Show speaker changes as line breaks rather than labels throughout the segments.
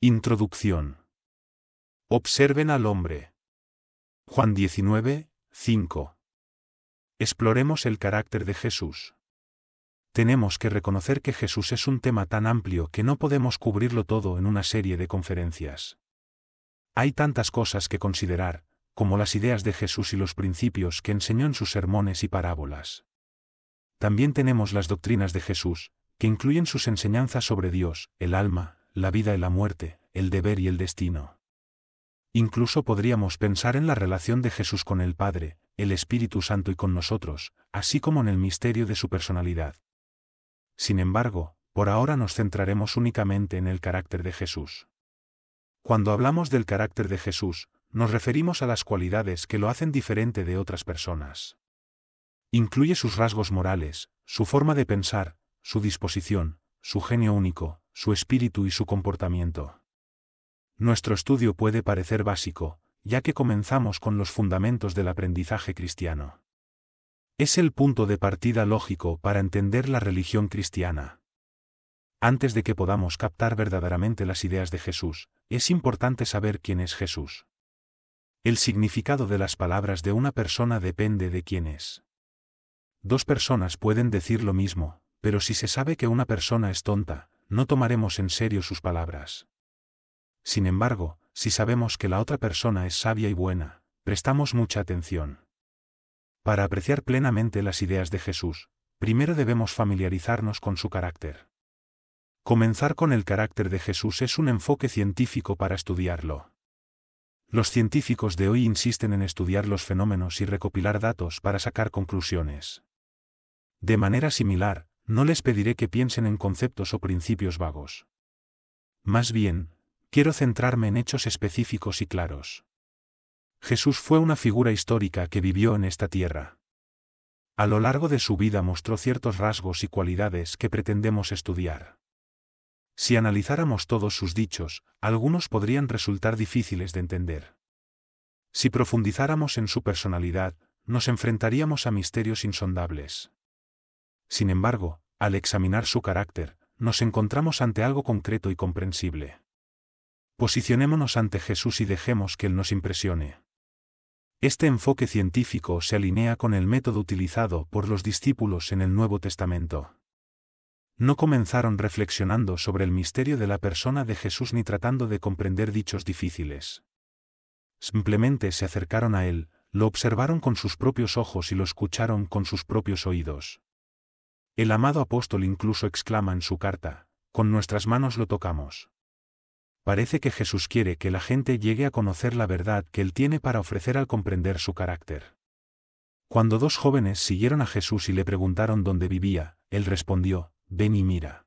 Introducción. Observen al hombre. Juan 19, 5. Exploremos el carácter de Jesús. Tenemos que reconocer que Jesús es un tema tan amplio que no podemos cubrirlo todo en una serie de conferencias. Hay tantas cosas que considerar, como las ideas de Jesús y los principios que enseñó en sus sermones y parábolas. También tenemos las doctrinas de Jesús, que incluyen sus enseñanzas sobre Dios, el alma, la vida y la muerte, el deber y el destino. Incluso podríamos pensar en la relación de Jesús con el Padre, el Espíritu Santo y con nosotros, así como en el misterio de su personalidad. Sin embargo, por ahora nos centraremos únicamente en el carácter de Jesús. Cuando hablamos del carácter de Jesús, nos referimos a las cualidades que lo hacen diferente de otras personas. Incluye sus rasgos morales, su forma de pensar, su disposición, su genio único, su espíritu y su comportamiento. Nuestro estudio puede parecer básico, ya que comenzamos con los fundamentos del aprendizaje cristiano. Es el punto de partida lógico para entender la religión cristiana. Antes de que podamos captar verdaderamente las ideas de Jesús, es importante saber quién es Jesús. El significado de las palabras de una persona depende de quién es. Dos personas pueden decir lo mismo, pero si se sabe que una persona es tonta, no tomaremos en serio sus palabras. Sin embargo, si sabemos que la otra persona es sabia y buena, prestamos mucha atención. Para apreciar plenamente las ideas de Jesús, primero debemos familiarizarnos con su carácter. Comenzar con el carácter de Jesús es un enfoque científico para estudiarlo. Los científicos de hoy insisten en estudiar los fenómenos y recopilar datos para sacar conclusiones. De manera similar, no les pediré que piensen en conceptos o principios vagos. Más bien, quiero centrarme en hechos específicos y claros. Jesús fue una figura histórica que vivió en esta tierra. A lo largo de su vida mostró ciertos rasgos y cualidades que pretendemos estudiar. Si analizáramos todos sus dichos, algunos podrían resultar difíciles de entender. Si profundizáramos en su personalidad, nos enfrentaríamos a misterios insondables. Sin embargo, al examinar su carácter, nos encontramos ante algo concreto y comprensible. Posicionémonos ante Jesús y dejemos que Él nos impresione. Este enfoque científico se alinea con el método utilizado por los discípulos en el Nuevo Testamento. No comenzaron reflexionando sobre el misterio de la persona de Jesús ni tratando de comprender dichos difíciles. Simplemente se acercaron a Él, lo observaron con sus propios ojos y lo escucharon con sus propios oídos. El amado apóstol incluso exclama en su carta, con nuestras manos lo tocamos. Parece que Jesús quiere que la gente llegue a conocer la verdad que Él tiene para ofrecer al comprender su carácter. Cuando dos jóvenes siguieron a Jesús y le preguntaron dónde vivía, Él respondió, ven y mira.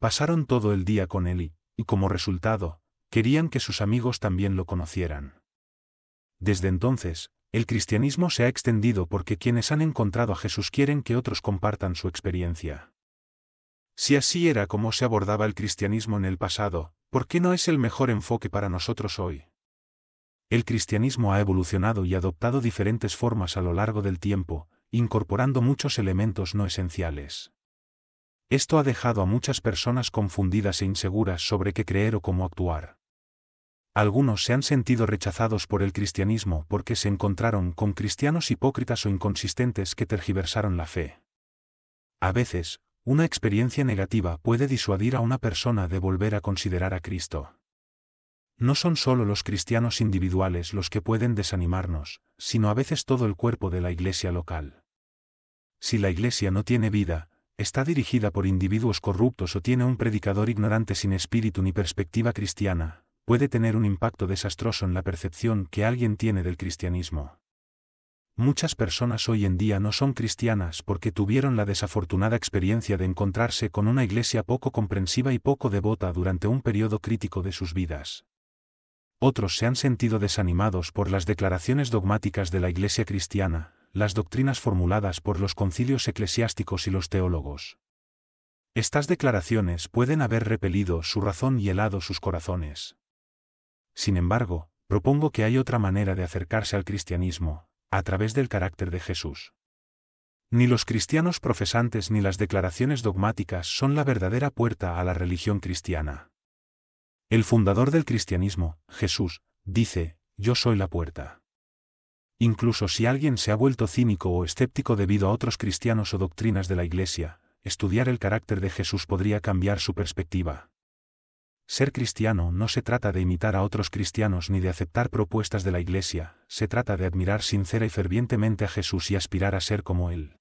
Pasaron todo el día con Él y, y como resultado, querían que sus amigos también lo conocieran. Desde entonces, el cristianismo se ha extendido porque quienes han encontrado a Jesús quieren que otros compartan su experiencia. Si así era como se abordaba el cristianismo en el pasado, ¿por qué no es el mejor enfoque para nosotros hoy? El cristianismo ha evolucionado y adoptado diferentes formas a lo largo del tiempo, incorporando muchos elementos no esenciales. Esto ha dejado a muchas personas confundidas e inseguras sobre qué creer o cómo actuar. Algunos se han sentido rechazados por el cristianismo porque se encontraron con cristianos hipócritas o inconsistentes que tergiversaron la fe. A veces, una experiencia negativa puede disuadir a una persona de volver a considerar a Cristo. No son solo los cristianos individuales los que pueden desanimarnos, sino a veces todo el cuerpo de la iglesia local. Si la iglesia no tiene vida, está dirigida por individuos corruptos o tiene un predicador ignorante sin espíritu ni perspectiva cristiana, puede tener un impacto desastroso en la percepción que alguien tiene del cristianismo. Muchas personas hoy en día no son cristianas porque tuvieron la desafortunada experiencia de encontrarse con una iglesia poco comprensiva y poco devota durante un periodo crítico de sus vidas. Otros se han sentido desanimados por las declaraciones dogmáticas de la iglesia cristiana, las doctrinas formuladas por los concilios eclesiásticos y los teólogos. Estas declaraciones pueden haber repelido su razón y helado sus corazones. Sin embargo, propongo que hay otra manera de acercarse al cristianismo, a través del carácter de Jesús. Ni los cristianos profesantes ni las declaraciones dogmáticas son la verdadera puerta a la religión cristiana. El fundador del cristianismo, Jesús, dice, yo soy la puerta. Incluso si alguien se ha vuelto cínico o escéptico debido a otros cristianos o doctrinas de la Iglesia, estudiar el carácter de Jesús podría cambiar su perspectiva. Ser cristiano no se trata de imitar a otros cristianos ni de aceptar propuestas de la Iglesia, se trata de admirar sincera y fervientemente a Jesús y aspirar a ser como Él.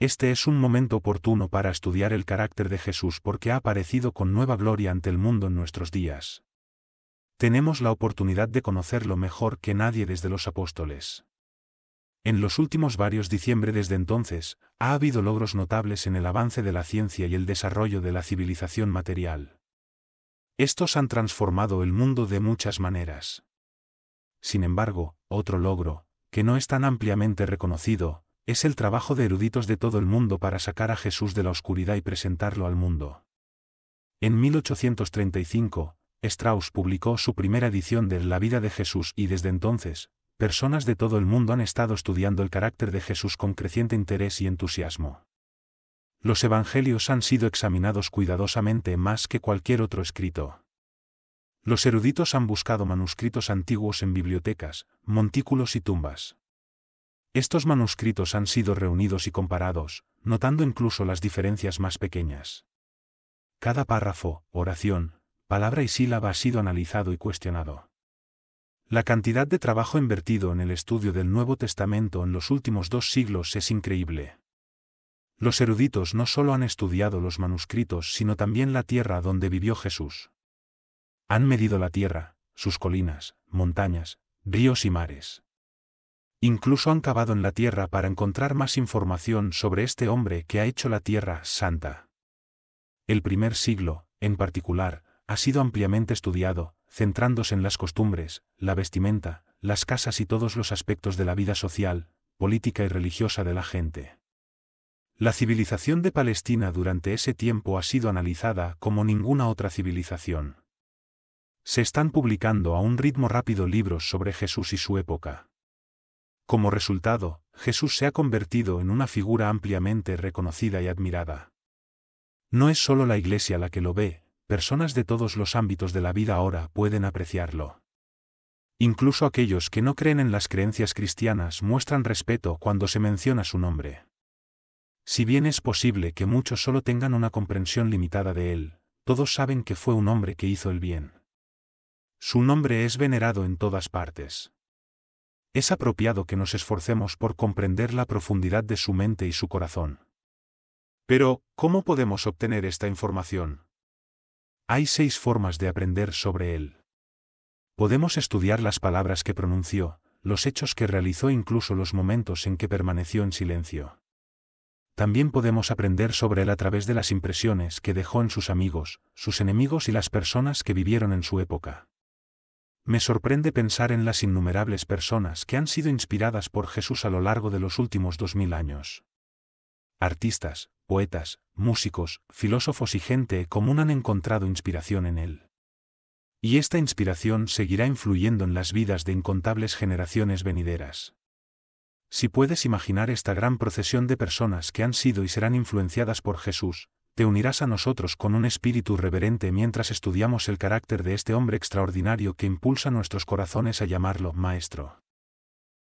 Este es un momento oportuno para estudiar el carácter de Jesús porque ha aparecido con nueva gloria ante el mundo en nuestros días. Tenemos la oportunidad de conocerlo mejor que nadie desde los apóstoles. En los últimos varios diciembre desde entonces, ha habido logros notables en el avance de la ciencia y el desarrollo de la civilización material. Estos han transformado el mundo de muchas maneras. Sin embargo, otro logro, que no es tan ampliamente reconocido, es el trabajo de eruditos de todo el mundo para sacar a Jesús de la oscuridad y presentarlo al mundo. En 1835, Strauss publicó su primera edición de La vida de Jesús y desde entonces, personas de todo el mundo han estado estudiando el carácter de Jesús con creciente interés y entusiasmo los evangelios han sido examinados cuidadosamente más que cualquier otro escrito. Los eruditos han buscado manuscritos antiguos en bibliotecas, montículos y tumbas. Estos manuscritos han sido reunidos y comparados, notando incluso las diferencias más pequeñas. Cada párrafo, oración, palabra y sílaba ha sido analizado y cuestionado. La cantidad de trabajo invertido en el estudio del Nuevo Testamento en los últimos dos siglos es increíble. Los eruditos no solo han estudiado los manuscritos, sino también la tierra donde vivió Jesús. Han medido la tierra, sus colinas, montañas, ríos y mares. Incluso han cavado en la tierra para encontrar más información sobre este hombre que ha hecho la tierra santa. El primer siglo, en particular, ha sido ampliamente estudiado, centrándose en las costumbres, la vestimenta, las casas y todos los aspectos de la vida social, política y religiosa de la gente. La civilización de Palestina durante ese tiempo ha sido analizada como ninguna otra civilización. Se están publicando a un ritmo rápido libros sobre Jesús y su época. Como resultado, Jesús se ha convertido en una figura ampliamente reconocida y admirada. No es solo la Iglesia la que lo ve, personas de todos los ámbitos de la vida ahora pueden apreciarlo. Incluso aquellos que no creen en las creencias cristianas muestran respeto cuando se menciona su nombre. Si bien es posible que muchos solo tengan una comprensión limitada de él, todos saben que fue un hombre que hizo el bien. Su nombre es venerado en todas partes. Es apropiado que nos esforcemos por comprender la profundidad de su mente y su corazón. Pero, ¿cómo podemos obtener esta información? Hay seis formas de aprender sobre él. Podemos estudiar las palabras que pronunció, los hechos que realizó e incluso los momentos en que permaneció en silencio también podemos aprender sobre él a través de las impresiones que dejó en sus amigos, sus enemigos y las personas que vivieron en su época. Me sorprende pensar en las innumerables personas que han sido inspiradas por Jesús a lo largo de los últimos dos mil años. Artistas, poetas, músicos, filósofos y gente común han encontrado inspiración en él. Y esta inspiración seguirá influyendo en las vidas de incontables generaciones venideras. Si puedes imaginar esta gran procesión de personas que han sido y serán influenciadas por Jesús, te unirás a nosotros con un espíritu reverente mientras estudiamos el carácter de este hombre extraordinario que impulsa nuestros corazones a llamarlo Maestro.